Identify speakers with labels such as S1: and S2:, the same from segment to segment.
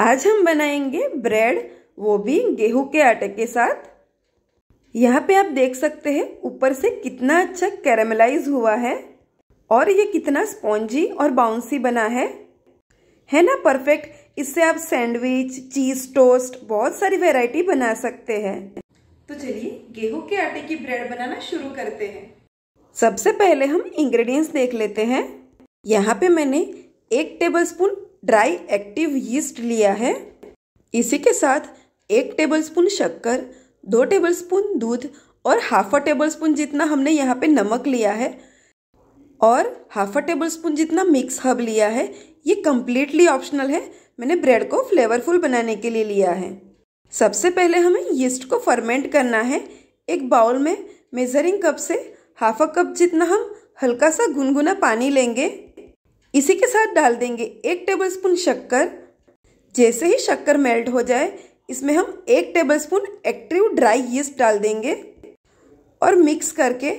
S1: आज हम बनाएंगे ब्रेड वो भी गेहूं के आटे के साथ यहाँ पे आप देख सकते हैं ऊपर से कितना अच्छा कैरामलाइज हुआ है और ये कितना स्पॉन्जी और बाउंसी बना है है ना परफेक्ट इससे आप सैंडविच चीज टोस्ट बहुत सारी वैरायटी बना सकते हैं तो चलिए गेहूं के आटे की ब्रेड बनाना शुरू करते हैं सबसे पहले हम इंग्रेडिएंट्स देख लेते हैं यहाँ पे मैंने एक टेबलस्पून ड्राई एक्टिव यीस्ट लिया है इसी के साथ एक टेबलस्पून शक्कर दो टेबलस्पून दूध और हाफ अ टेबलस्पून जितना हमने यहाँ पे नमक लिया है और हाफ अ टेबलस्पून जितना मिक्स हब लिया है ये कम्प्लीटली ऑप्शनल है मैंने ब्रेड को फ्लेवरफुल बनाने के लिए लिया है सबसे पहले हमें यीस्ट को फर्मेंट करना है एक बाउल में मेज़रिंग कप से हाफ अ कप जितना हम हल्का सा गुनगुना पानी लेंगे इसी के साथ डाल देंगे एक टेबलस्पून शक्कर जैसे ही शक्कर मेल्ट हो जाए इसमें हम एक टेबलस्पून एक्टिव ड्राई यीस्ट डाल देंगे और मिक्स करके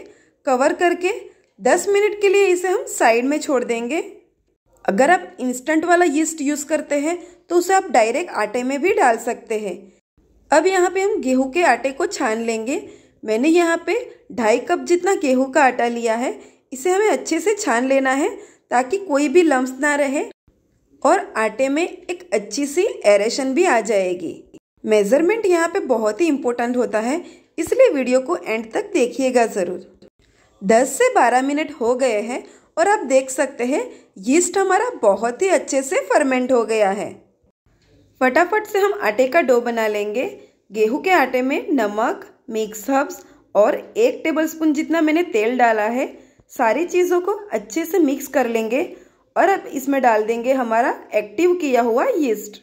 S1: कवर करके 10 मिनट के लिए इसे हम साइड में छोड़ देंगे अगर आप इंस्टेंट वाला यीस्ट यूज़ करते हैं तो उसे आप डायरेक्ट आटे में भी डाल सकते हैं अब यहाँ पे हम गेहूं के आटे को छान लेंगे मैंने यहाँ पे ढाई कप जितना गेहूं का आटा लिया है इसे हमें अच्छे से छान लेना है ताकि कोई भी लम्ब ना रहे और आटे में एक अच्छी सी एरेशन भी आ जाएगी मेज़रमेंट यहाँ पे बहुत ही इम्पोर्टेंट होता है इसलिए वीडियो को एंड तक देखिएगा ज़रूर 10 से 12 मिनट हो गए हैं और आप देख सकते हैं यीस्ट हमारा बहुत ही अच्छे से फर्मेंट हो गया है फटाफट से हम आटे का डो बना लेंगे गेहूं के आटे में नमक मिक्स हर्ब्स और एक टेबलस्पून जितना मैंने तेल डाला है सारी चीज़ों को अच्छे से मिक्स कर लेंगे और अब इसमें डाल देंगे हमारा एक्टिव किया हुआ यीस्ट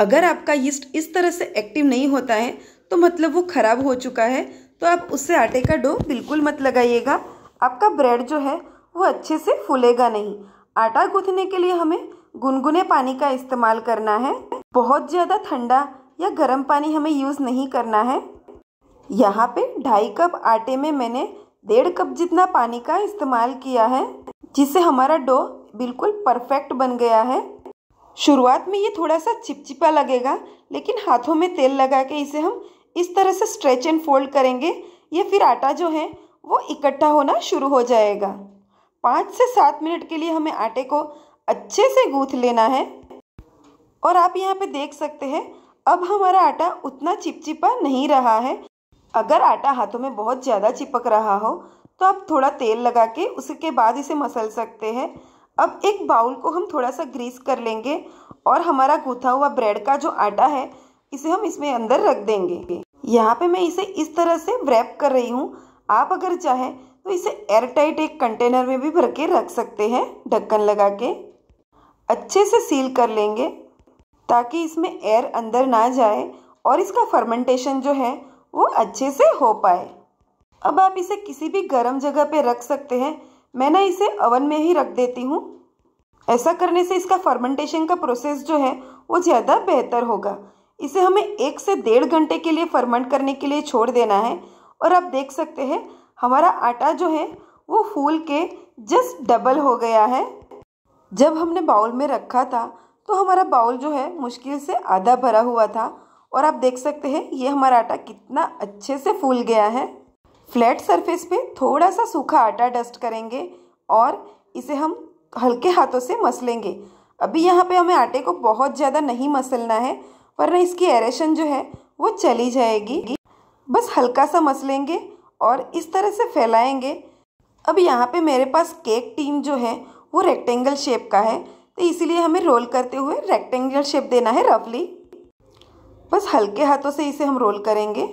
S1: अगर आपका यीस्ट इस तरह से एक्टिव नहीं होता है तो मतलब वो ख़राब हो चुका है तो आप उससे आटे का डो बिल्कुल मत लगाइएगा आपका ब्रेड जो है वो अच्छे से फूलेगा नहीं आटा गूंथने के लिए हमें गुनगुने पानी का इस्तेमाल करना है बहुत ज़्यादा ठंडा या गर्म पानी हमें यूज़ नहीं करना है यहाँ पे ढाई कप आटे में मैंने डेढ़ कप जितना पानी का इस्तेमाल किया है जिससे हमारा डो बिल्कुल परफेक्ट बन गया है शुरुआत में ये थोड़ा सा चिपचिपा लगेगा लेकिन हाथों में तेल लगा के इसे हम इस तरह से स्ट्रेच एंड फोल्ड करेंगे ये फिर आटा जो है वो इकट्ठा होना शुरू हो जाएगा पाँच से सात मिनट के लिए हमें आटे को अच्छे से गूँथ लेना है और आप यहाँ पे देख सकते हैं अब हमारा आटा उतना चिपचिपा नहीं रहा है अगर आटा हाथों में बहुत ज़्यादा चिपक रहा हो तो आप थोड़ा तेल लगा के उसके बाद इसे मसल सकते हैं अब एक बाउल को हम थोड़ा सा ग्रीस कर लेंगे और हमारा गूथा हुआ ब्रेड का जो आटा है इसे हम इसमें अंदर रख देंगे यहाँ पे मैं इसे इस तरह से व्रैप कर रही हूँ आप अगर चाहें तो इसे एयर टाइट एक कंटेनर में भी भर के रख सकते हैं ढक्कन लगा के अच्छे से सील कर लेंगे ताकि इसमें एयर अंदर ना जाए और इसका फर्मेंटेशन जो है वो अच्छे से हो पाए अब आप इसे किसी भी गर्म जगह पे रख सकते हैं मैं ना इसे अवन में ही रख देती हूँ ऐसा करने से इसका फर्मेंटेशन का प्रोसेस जो है वो ज़्यादा बेहतर होगा इसे हमें एक से डेढ़ घंटे के लिए फर्मेंट करने के लिए छोड़ देना है और आप देख सकते हैं हमारा आटा जो है वो फूल के जस्ट डबल हो गया है जब हमने बाउल में रखा था तो हमारा बाउल जो है मुश्किल से आधा भरा हुआ था और आप देख सकते हैं ये हमारा आटा कितना अच्छे से फूल गया है फ्लैट सरफेस पे थोड़ा सा सूखा आटा डस्ट करेंगे और इसे हम हल्के हाथों से मसलेंगे अभी यहाँ पे हमें आटे को बहुत ज़्यादा नहीं मसलना है वरना इसकी एरेशन जो है वो चली जाएगी बस हल्का सा मसलेंगे और इस तरह से फैलाएंगे अब यहाँ पे मेरे पास केक टीम जो है वो रेक्टेंगल शेप का है तो इसीलिए हमें रोल करते हुए रेक्टेंगल शेप देना है रफली बस हल्के हाथों से इसे हम रोल करेंगे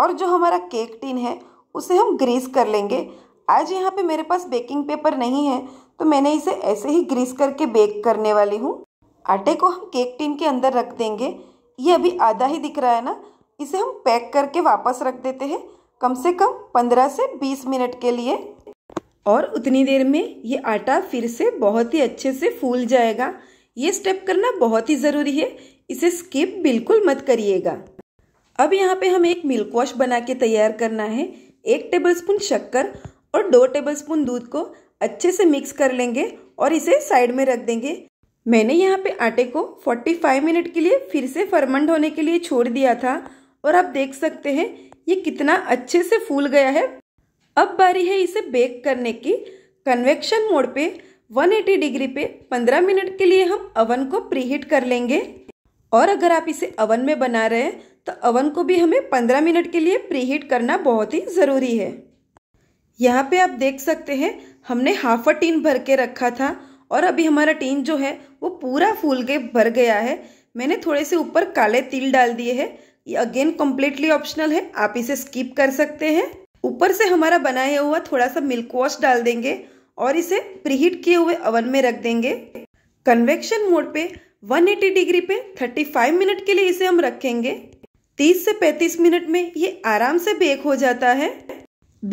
S1: और जो हमारा केक टिन है उसे हम ग्रीस कर लेंगे आज यहाँ पे मेरे पास बेकिंग पेपर नहीं है तो मैंने इसे ऐसे ही ग्रीस करके बेक करने वाली हूँ आटे को हम केक टिन के अंदर रख देंगे ये अभी आधा ही दिख रहा है ना इसे हम पैक करके वापस रख देते हैं कम से कम पंद्रह से बीस मिनट के लिए और उतनी देर में ये आटा फिर से बहुत ही अच्छे से फूल जाएगा ये स्टेप करना बहुत ही ज़रूरी है इसे स्किप बिल्कुल मत करिएगा अब यहाँ पे हमें एक मिल्क वॉश बना के तैयार करना है एक टेबलस्पून शक्कर और दो टेबलस्पून दूध को अच्छे से मिक्स कर लेंगे और इसे साइड में रख देंगे मैंने यहाँ पे आटे को 45 मिनट के लिए फिर से फरमंड होने के लिए छोड़ दिया था और आप देख सकते हैं ये कितना अच्छे से फूल गया है अब बारी है इसे बेक करने की कन्वेक्शन मोड पे 180 डिग्री पे 15 मिनट के लिए हम अवन को प्रीहीट कर लेंगे और अगर आप इसे अवन में बना रहे हैं तो अवन को भी हमें 15 मिनट के लिए प्रीहीट करना बहुत ही ज़रूरी है यहाँ पे आप देख सकते हैं हमने हाफ अ टीन भर के रखा था और अभी हमारा टीन जो है वो पूरा फूल के भर गया है मैंने थोड़े से ऊपर काले तिल डाल दिए है ये अगेन कम्प्लीटली ऑप्शनल है आप इसे स्किप कर सकते हैं ऊपर से हमारा बनाया हुआ थोड़ा सा मिल्क वॉश डाल देंगे और इसे प्रीहीट किए हुए अवन में रख देंगे कन्वेक्शन मोड पे 180 डिग्री पे 35 मिनट के लिए इसे हम रखेंगे 30 से 35 मिनट में ये आराम से बेक हो जाता है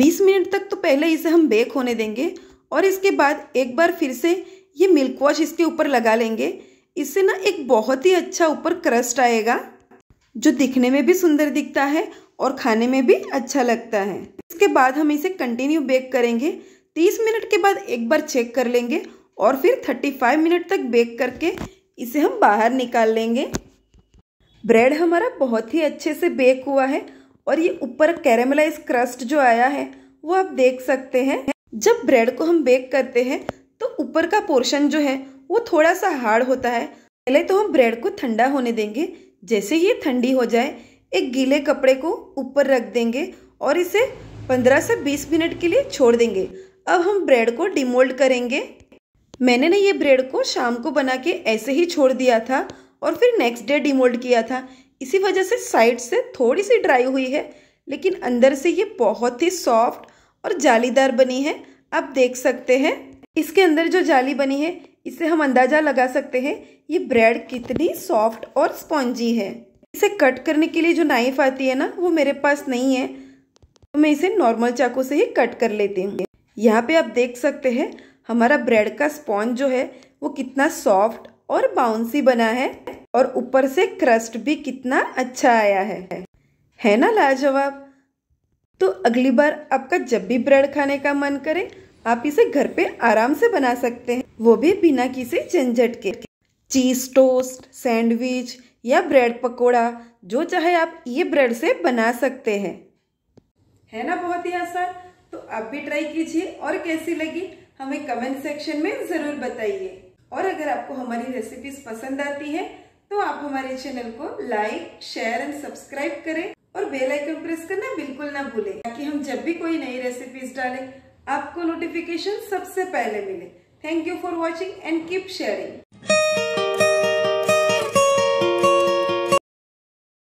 S1: 20 मिनट तक तो पहले इसे हम बेक होने देंगे और इसके बाद एक बार फिर से ये मिल्क वॉश इसके ऊपर लगा लेंगे इससे ना एक बहुत ही अच्छा ऊपर क्रस्ट आएगा जो दिखने में भी सुंदर दिखता है और खाने में भी अच्छा लगता है इसके बाद हम इसे कंटिन्यू बेक करेंगे तीस मिनट के बाद एक बार चेक कर लेंगे और फिर थर्टी फाइव मिनट तक बेक करके इसे हम बाहर निकाल लेंगे ब्रेड हमारा बहुत ही अच्छे से बेक हुआ है और ये ऊपर कैरेमलाइज क्रस्ट जो आया है वो आप देख सकते हैं जब ब्रेड को हम बेक करते हैं तो ऊपर का पोर्शन जो है वो थोड़ा सा हार्ड होता है पहले तो हम ब्रेड को ठंडा होने देंगे जैसे ही ठंडी हो जाए एक गीले कपड़े को ऊपर रख देंगे और इसे 15 से 20 मिनट के लिए छोड़ देंगे अब हम ब्रेड को डिमोल्ड करेंगे मैंने ना ये ब्रेड को शाम को बना के ऐसे ही छोड़ दिया था और फिर नेक्स्ट डे डिमोल्ड किया था इसी वजह से साइड से थोड़ी सी ड्राई हुई है लेकिन अंदर से ये बहुत ही सॉफ्ट और जालीदार बनी है आप देख सकते हैं इसके अंदर जो जाली बनी है इसे हम अंदाज़ा लगा सकते हैं ये ब्रेड कितनी सॉफ्ट और स्पॉन्जी है इसे कट करने के लिए जो नाइफ आती है ना वो मेरे पास नहीं है तो मैं इसे नॉर्मल चाकू से ही कट कर लेती हूँ यहाँ पे आप देख सकते हैं हमारा ब्रेड का स्पॉन्ज जो है वो कितना सॉफ्ट और बाउंसी बना है और ऊपर से क्रस्ट भी कितना अच्छा आया है है ना लाजवाब तो अगली बार आपका जब भी ब्रेड खाने का मन करे आप इसे घर पे आराम से बना सकते हैं वो भी बिना किसी झंझट के चीज टोस्ट सैंडविच या ब्रेड पकोड़ा जो चाहे आप ये ब्रेड से बना सकते हैं है ना बहुत ही आसान तो आप भी ट्राई कीजिए और कैसी लगी हमें कमेंट सेक्शन में ज़रूर बताइए और अगर आपको हमारी रेसिपीज पसंद आती है तो आप हमारे चैनल को लाइक शेयर एंड सब्सक्राइब करें और बेल आइकन प्रेस करना बिल्कुल ना भूलें ताकि हम जब भी कोई नई रेसिपीज डालें आपको नोटिफिकेशन सबसे पहले मिले thank you for watching and keep sharing